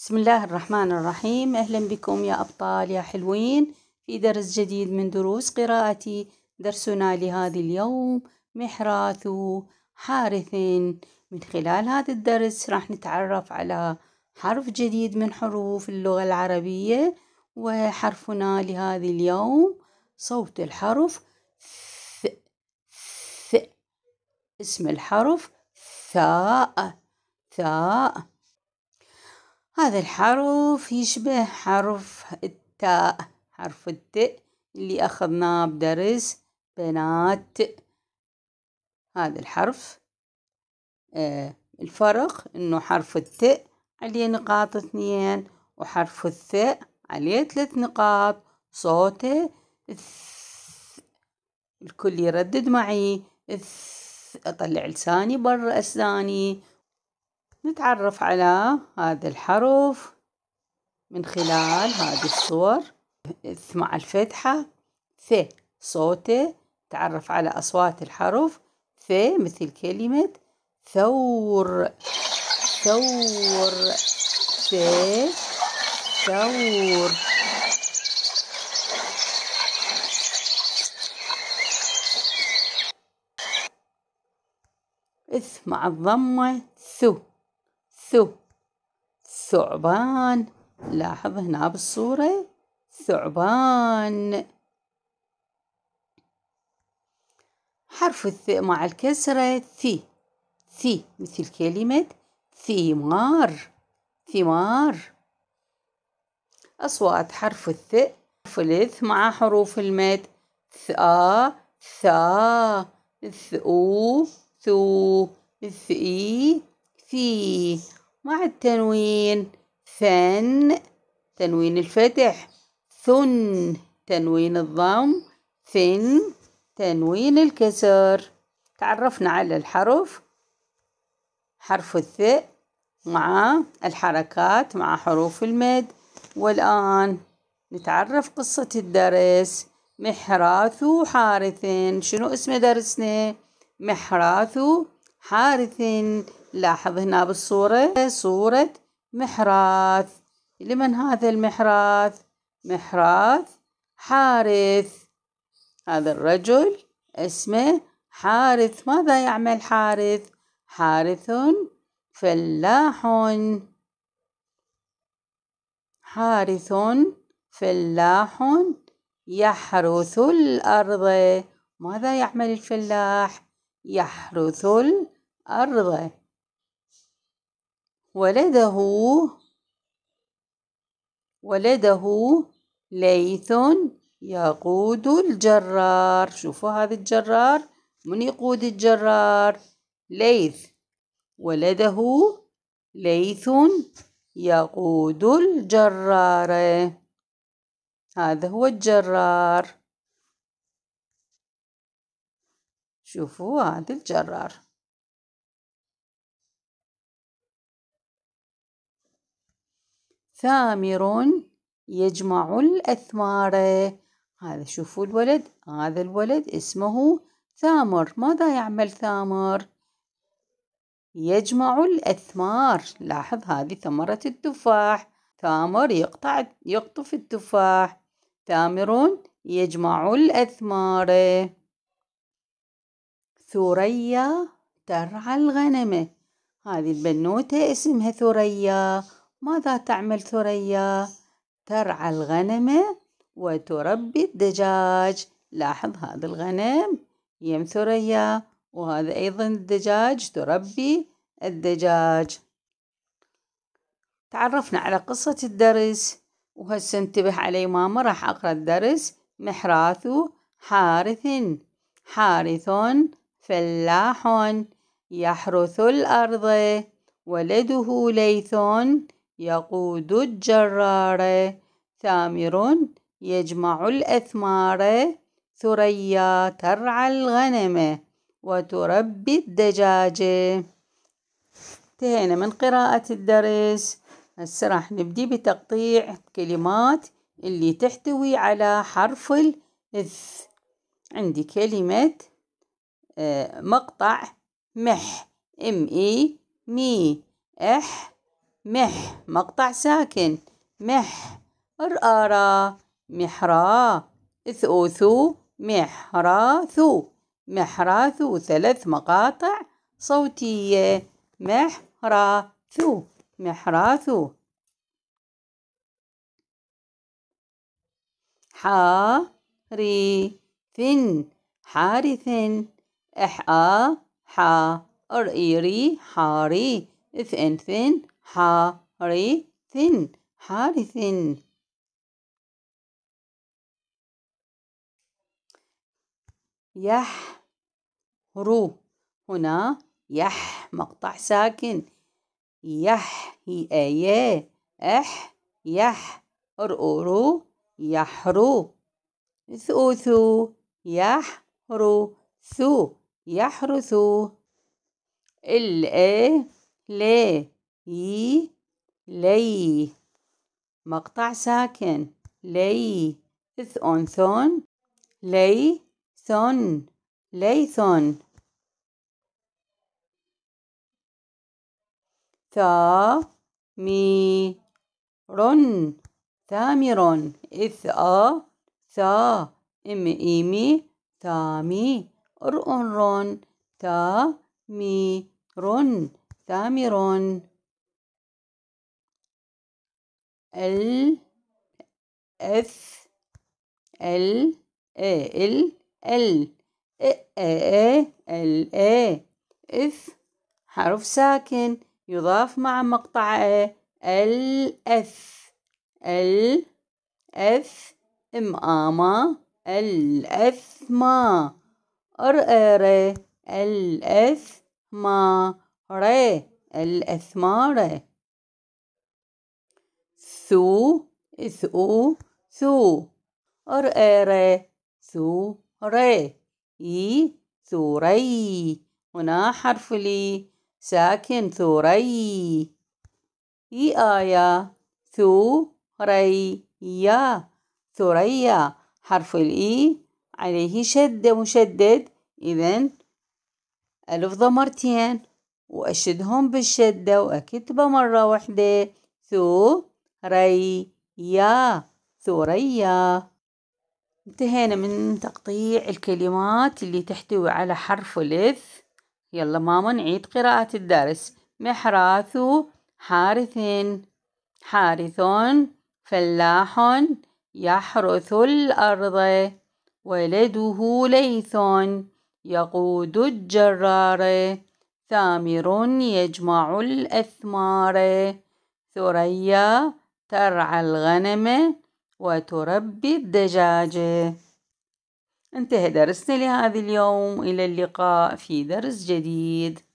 بسم الله الرحمن الرحيم أهلا بكم يا أبطال يا حلوين في درس جديد من دروس قراءتي درسنا لهذا اليوم محراث حارث من خلال هذا الدرس راح نتعرف على حرف جديد من حروف اللغة العربية وحرفنا لهذا اليوم صوت الحرف ث ث اسم الحرف ثاء ثاء هذا الحرف يشبه حرف التاء حرف التاء اللي أخذناه بدرس بنات هذا الحرف آه، الفرق إنه حرف التاء عليه نقاط اثنين وحرف الثاء عليه ثلاث نقاط صوته الكل يردد معي اطلع لساني برا اسناني نتعرف على هذا الحرف من خلال هذه الصور مع الفتحة ث صوته تعرف على أصوات الحرف ث مثل كلمة ثور ثور ث ثور إث مع الضمة ثو ثو ثعبان لاحظ هنا بالصورة ثعبان حرف الثاء مع الكسرة ثي ثي مثل كلمة ثمار ثمار أصوات حرف الثاء ثلث مع حروف المد ثا ثا ثؤ ثو ثئي ثي مع التنوين ثن تنوين الفتح ثن تنوين الضم ثن تنوين الكسر تعرفنا على الحرف حرف الثاء مع الحركات مع حروف المد والآن نتعرف قصة الدرس محراث حارث شنو اسم درسنا محراث حارث لاحظ هنا بالصورة صورة محراث لمن هذا المحراث محراث حارث هذا الرجل اسمه حارث ماذا يعمل حارث حارث فلاح حارث فلاح يحرث الأرض ماذا يعمل الفلاح يحرث الأرض ولده ولده ليث يقود الجرار شوفوا هذا الجرار من يقود الجرار ليث ولده ليث يقود الجرار هذا هو الجرار شوفوا هذا الجرار ثامر يجمع الأثمار هذا شوفوا الولد هذا الولد اسمه ثامر ماذا يعمل ثامر يجمع الأثمار لاحظ هذه ثمرة التفاح ثامر يقطع يقطف التفاح ثامر يجمع الأثمار ثريا ترعى الغنم هذه البنوتة اسمها ثريا ماذا تعمل ثريا؟ ترعى الغنم وتربي الدجاج لاحظ هذا الغنم يم ثريا وهذا أيضا الدجاج تربي الدجاج تعرفنا على قصة الدرس وهسه انتبه علي ماما راح أقرأ الدرس محراث حارث حارث فلاح يحرث الأرض ولده ليث يقود الجرار ثامر يجمع الأثمار ثريا ترعى الغنم وتربي الدجاج انتهينا من قراءة الدرس هسه راح نبدي بتقطيع كلمات اللي تحتوي على حرف الث عندي كلمة آه، مقطع مح ام اي مي اح مح مقطع ساكن مح رآرا محرا ثؤثو محراثو محراثو ثلاث مقاطع صوتية محراثو محراثو حارث حارث احا حا ارئيري حاري ثن حارث حارث يحرو هنا يح مقطع ساكن يح يأي اح يح رؤرو يحرو ثؤثو يحرو ثو يحرثو الأ لي ي لي مقطع ساكن لي إث أون ثون لي ثون مي رن ثامر إث أ ثا إم إيمي ثامي رؤون مي رن ثامر ال اف ال ا ال ال ا ال ا اف حرف ساكن يضاف مع مقطع ا ال اف ال اف ام اما اف ما ار ر ال اف ما ر الاثماره ثو ثو ثو और रे ثو ري إي ثوري هنا حرف لي ساكن ثوري إي آيا يا ثريا حرف الإي عليه شدة مشدد إذا ألف ضمرتين وأشدهم بالشدة وأكتبه مرة واحدة ثو ريا ثريا انتهينا من تقطيع الكلمات اللي تحتوي على حرف الإث يلا ماما نعيد قراءة الدرس محراث حارث حارث فلاح يحرث الأرض ولده ليث يقود الجرار ثامر يجمع الأثمار ثريا ترعى الغنم وتربي الدجاجة انتهى درسنا لهذا اليوم إلى اللقاء في درس جديد